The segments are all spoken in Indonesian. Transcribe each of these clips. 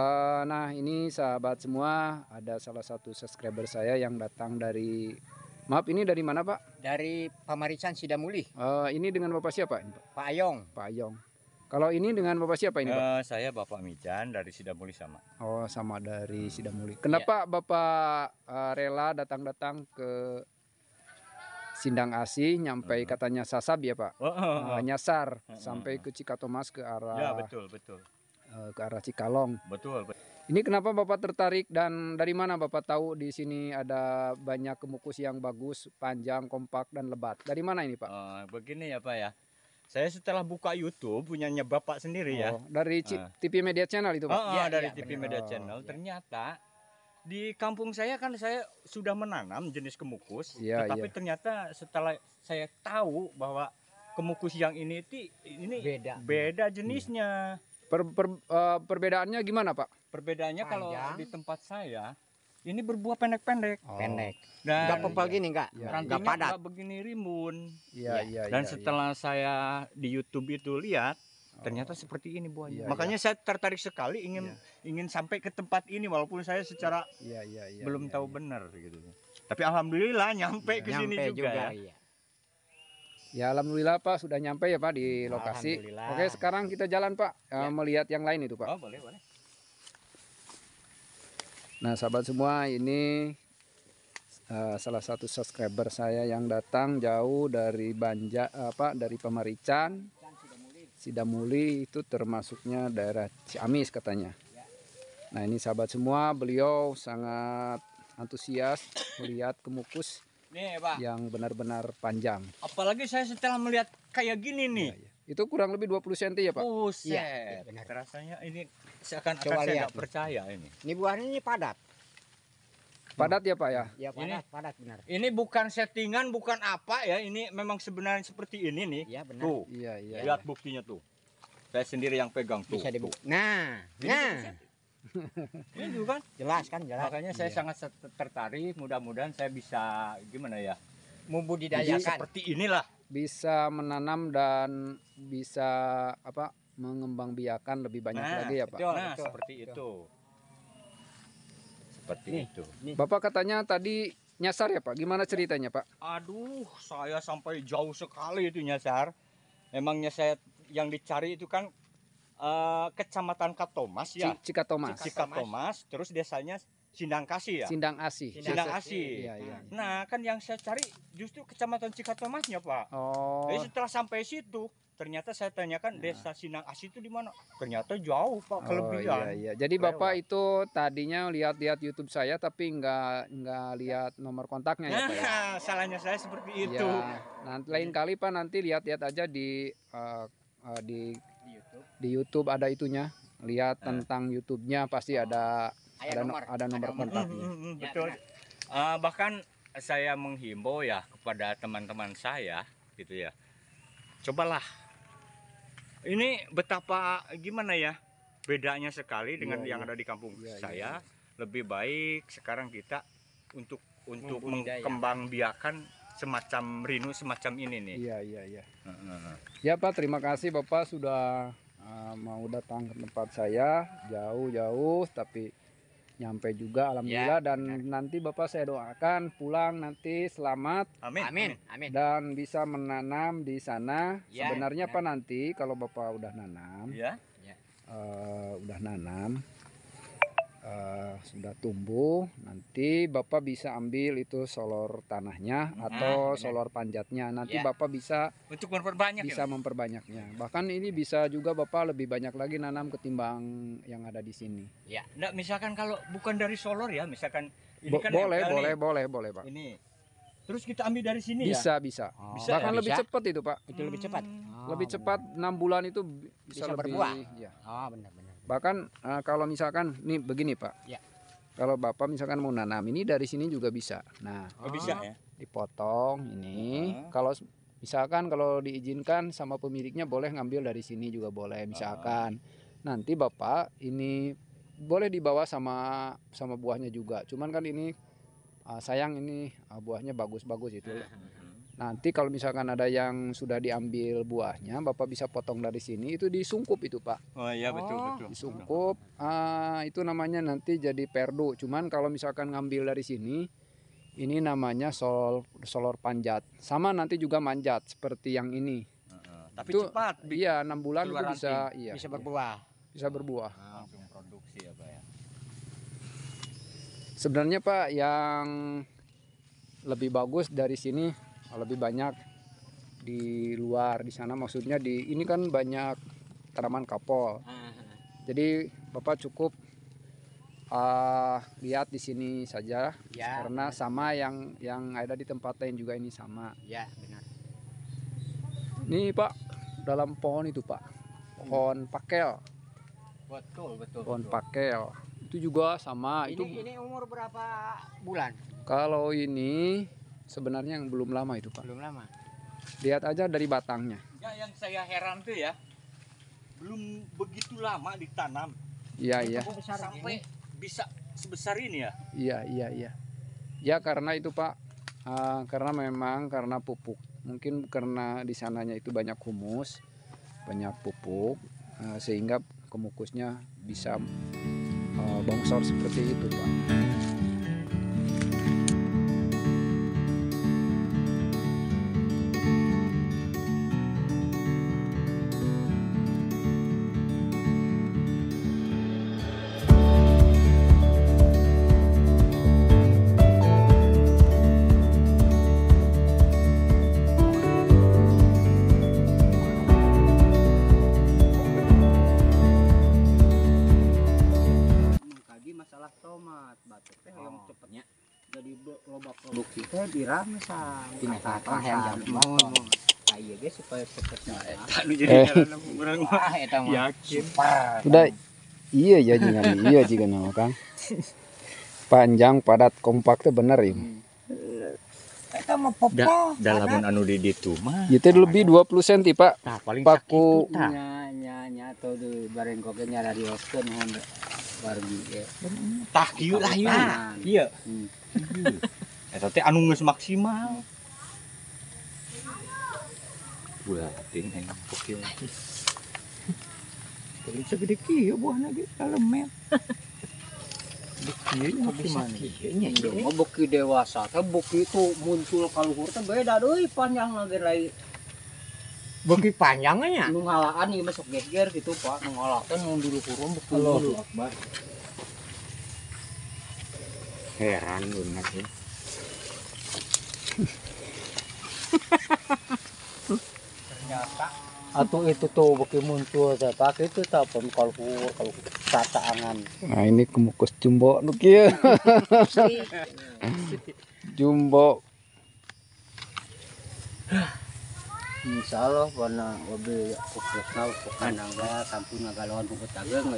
Eh, nah ini sahabat semua ada salah satu subscriber saya yang datang dari maaf ini dari mana pak? Dari Pamarican Sidamuli Uh, ini dengan bapak siapa? Pak, pak Ayong. Pak Ayong. Kalau ini dengan bapak siapa ini pak? Uh, saya bapak Mijan dari Sidamuli sama. Oh sama dari hmm. Sidamuli Kenapa ya. bapak uh, rela datang-datang ke Sindang Asih nyampe uh hmm. -huh. katanya Sasab ya Pak. uh -huh. Uh, nyasar uh hmm, -huh. sampai ke Cikatomas ke arah Ya betul betul. Eh, ke arah Cikalong. Betul. Ini kenapa Bapak tertarik dan dari mana Bapak tahu di sini ada banyak kemukus yang bagus, panjang, kompak dan lebat. Dari mana ini Pak? Uh, begini ya Pak ya. Saya setelah buka YouTube punyanya Bapak sendiri ya. oh, ya. Dari C uh. Eh. TV Media Channel itu Pak. Oh, ya, dari ya, TV bener. Media Channel. Oh, ternyata di kampung saya kan saya sudah menanam jenis kemukus, ya, tetapi ya. ternyata setelah saya tahu bahwa kemukus yang ini ini beda beda jenisnya. Ya Per, per, uh, perbedaannya gimana Pak? Perbedaannya Panjang. kalau di tempat saya ini berbuah pendek-pendek. Oh. Pendek. Dan enggak pempel iya, gini enggak? Iya, padat. Enggak begini rimbun. Iya, iya, iya Dan iya, iya. setelah iya. saya di YouTube itu lihat ternyata oh. seperti ini buahnya. Iya, Makanya iya. saya tertarik sekali ingin iya. ingin sampai ke tempat ini walaupun saya secara iya, iya, iya, belum iya, tahu iya. benar gitu. Tapi alhamdulillah nyampe iya. ke sini juga. juga ya. iya. Ya alhamdulillah Pak sudah nyampe ya Pak di lokasi. Oke sekarang kita jalan Pak eh, ya. melihat yang lain itu Pak. Oh boleh boleh. Nah sahabat semua ini uh, salah satu subscriber saya yang datang jauh dari Banja eh, apa dari Pemarican Sidamuli itu termasuknya daerah Ciamis katanya. Nah ini sahabat semua beliau sangat antusias melihat kemukus nih, ya, Pak. yang benar-benar panjang. Apalagi saya setelah melihat kayak gini nih. Ya, ya. Itu kurang lebih 20 cm ya Pak? Buset, ya, benar. rasanya ini seakan akan saya lihat. percaya ini. Ini buahnya ini padat. Padat ya Pak ya? Ya padat, ini, padat benar. Ini bukan settingan, bukan apa ya, ini memang sebenarnya seperti ini nih. Iya benar. Tuh, iya, iya. lihat buktinya tuh. Saya sendiri yang pegang tuh. Bisa dibuka. Nah, nah. bisa. Ini kan jelas kan jelas. Makanya saya iya. sangat tertarik. Mudah-mudahan saya bisa gimana ya membudidayakan seperti inilah. Bisa menanam dan bisa apa mengembangbiakan lebih banyak nah, lagi ya Pak. Betul, nah betul, seperti itu. Seperti nih, itu. Nih. Bapak katanya tadi nyasar ya Pak. Gimana ceritanya Pak? Aduh, saya sampai jauh sekali itu nyasar. emangnya saya yang dicari itu kan Eh, Kecamatan Katomas ya. Cikatomas. Cikatomas, terus desanya Sindang Kasih ya. Sindang Sindangasi. Sindangasi. Iya, iya. Nah, kan yang saya cari justru Kecamatan Cikatomasnya, Pak. Oh. Jadi setelah sampai situ, ternyata saya tanyakan nah. desa Sindangasi itu di mana? Ternyata jauh, Pak, oh, kelebihan. Oh, iya, iya. Jadi Lewat. Bapak itu tadinya lihat-lihat YouTube saya tapi nggak nggak lihat nomor kontaknya ya, Pak. Ya? salahnya saya seperti iya. itu. Ya. Nanti lain kali Pak nanti lihat-lihat aja di uh, di di YouTube ada itunya lihat eh. tentang YouTube-nya pasti ada oh, ada nomor, ada nomor, nomor kontaknya hmm, hmm, hmm, betul ya, uh, bahkan saya menghimbau ya kepada teman-teman saya gitu ya cobalah ini betapa gimana ya bedanya sekali dengan ya, yang ya. ada di kampung ya, saya ya. lebih baik sekarang kita untuk untuk mengembang biakan semacam rinu semacam ini nih. Iya iya iya. Ya Pak terima kasih Bapak sudah uh, mau datang ke tempat saya jauh-jauh tapi nyampe juga alhamdulillah ya, dan ya. nanti Bapak saya doakan pulang nanti selamat. Amin. Amin. Amin. Dan bisa menanam di sana. Ya, Sebenarnya ya. Pak nanti kalau Bapak udah nanam. Iya. Uh, udah nanam Eh, sudah tumbuh nanti bapak bisa ambil itu solor tanahnya nah, atau ah, benar. solor panjatnya nanti ya. bapak bisa untuk memperbanyak bisa ya, memperbanyaknya bahkan ini bisa juga bapak lebih banyak lagi nanam ketimbang yang ada di sini ya nah, misalkan kalau bukan dari solor ya misalkan ini Bo kan boleh boleh boleh boleh pak ini terus kita ambil dari sini ya? bisa, ya? Bisa, oh, bisa. Bahkan ya? lebih cepat itu, Pak. Itu lebih cepat. Hmm. Oh, lebih ah, cepat enam bulan itu bisa, bisa lebih berbuah. Ya. Oh, benar benar bahkan uh, kalau misalkan ini begini pak ya. kalau bapak misalkan mau nanam ini dari sini juga bisa nah oh, bisa ya dipotong ini Ya. kalau misalkan kalau diizinkan sama pemiliknya boleh ngambil dari sini juga boleh misalkan uh nanti bapak ini boleh dibawa sama sama buahnya juga cuman kan ini uh, sayang ini uh, buahnya bagus-bagus itu Nanti kalau misalkan ada yang sudah diambil buahnya, Bapak bisa potong dari sini. Itu disungkup itu Pak. Oh iya betul oh. betul. Disungkup. Uh, itu namanya nanti jadi perdu. Cuman kalau misalkan ngambil dari sini, ini namanya sol solor panjat. Sama nanti juga manjat seperti yang ini. Uh, tapi itu, cepat. Iya enam bulan itu iya, bisa. iya, bisa berbuah. bisa berbuah. Ah, produksi ya Pak ya. Sebenarnya Pak yang lebih bagus dari sini lebih banyak di luar di sana maksudnya di ini kan banyak tanaman kapol ah, ah, ah. jadi bapak cukup uh, lihat di sini saja ya, karena benar. sama yang yang ada di tempat lain juga ini sama ya benar ini pak dalam pohon itu pak pohon hmm. pakel betul betul pohon betul. pakel itu juga sama ini, itu ini umur berapa bulan kalau ini sebenarnya yang belum lama itu pak belum lama lihat aja dari batangnya ya yang saya heran tuh ya belum begitu lama ditanam iya iya sampai bisa sebesar ini ya iya iya iya ya karena itu pak uh, karena memang karena pupuk mungkin karena di sananya itu banyak humus banyak pupuk uh, sehingga kemukusnya bisa uh, ah, bongsor seperti itu pak bukti teh dirame sa tinatata hayang iya, eh, eh. ah, iya ya jangan iya jika nama kang panjang padat kompak tuh bener ya kita mau popo dalaman anu di itu mah itu lebih 20 cm pak nah paling paku nyanya nyato di bareng di bareng eh. koke nya radioskeun mun bareng tah kiu lah ya iya hmm eta teh anu geus maksimal ting yang oke terus segede kieu buahna ge kalemet. Bukinya maksimal. Bukinya iya, iya. mah buki dewasa tapi buki itu muncul kaluhur teh beda deui panjang lagi lagi. Buki panjangnya? Lu ngalaan nih masuk geger gitu Pak, nu ngalakan dulu kurun buki. Allahu Heran banget sih atau itu tuh bagaimana muncul saya pakai itu tapi kalau kalau angan nah ini kemukus jumbo nuki ya jumbo Insya Allah warna mobil kukus nau ya, kukus nangga kampung nagalon kukus tagang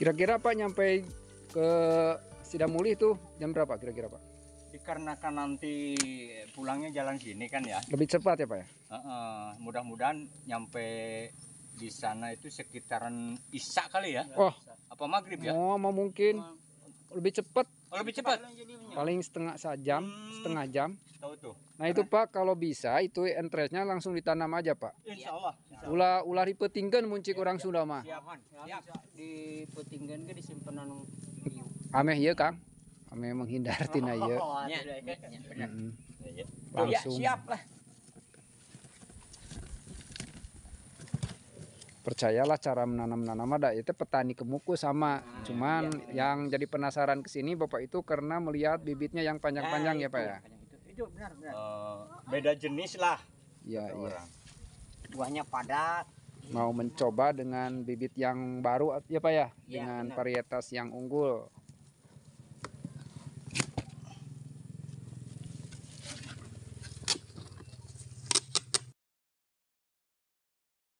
Kira-kira Pak nyampe ke Sidamuli itu jam berapa kira-kira Pak? Dikarenakan nanti pulangnya jalan sini kan ya. Lebih cepat ya Pak ya? Uh -uh. Mudah-mudahan nyampe di sana itu sekitaran isak kali ya. Oh. Apa maghrib ya? Oh, mau mungkin lebih cepat oh, lebih cepat paling setengah jam hmm. setengah jam Tahu tuh. nah itu pak kalau bisa itu entresnya langsung ditanam aja pak insya Allah ulah ulah muncik ya, orang ya. Sunda mah siap, siap. dipetingkan ke disimpanan. ameh ya kang ameh menghindar tina ya oh, iya. Iya, iya. langsung siap lah percayalah cara menanam-nanam ada itu petani kemuku sama nah, cuman iya, iya. yang jadi penasaran kesini Bapak itu karena melihat bibitnya yang panjang-panjang nah, ya Pak ya benar benar uh, beda jenis lah ya iya orang. buahnya padat mau mencoba dengan bibit yang baru ya Pak ya, ya dengan benar. varietas yang unggul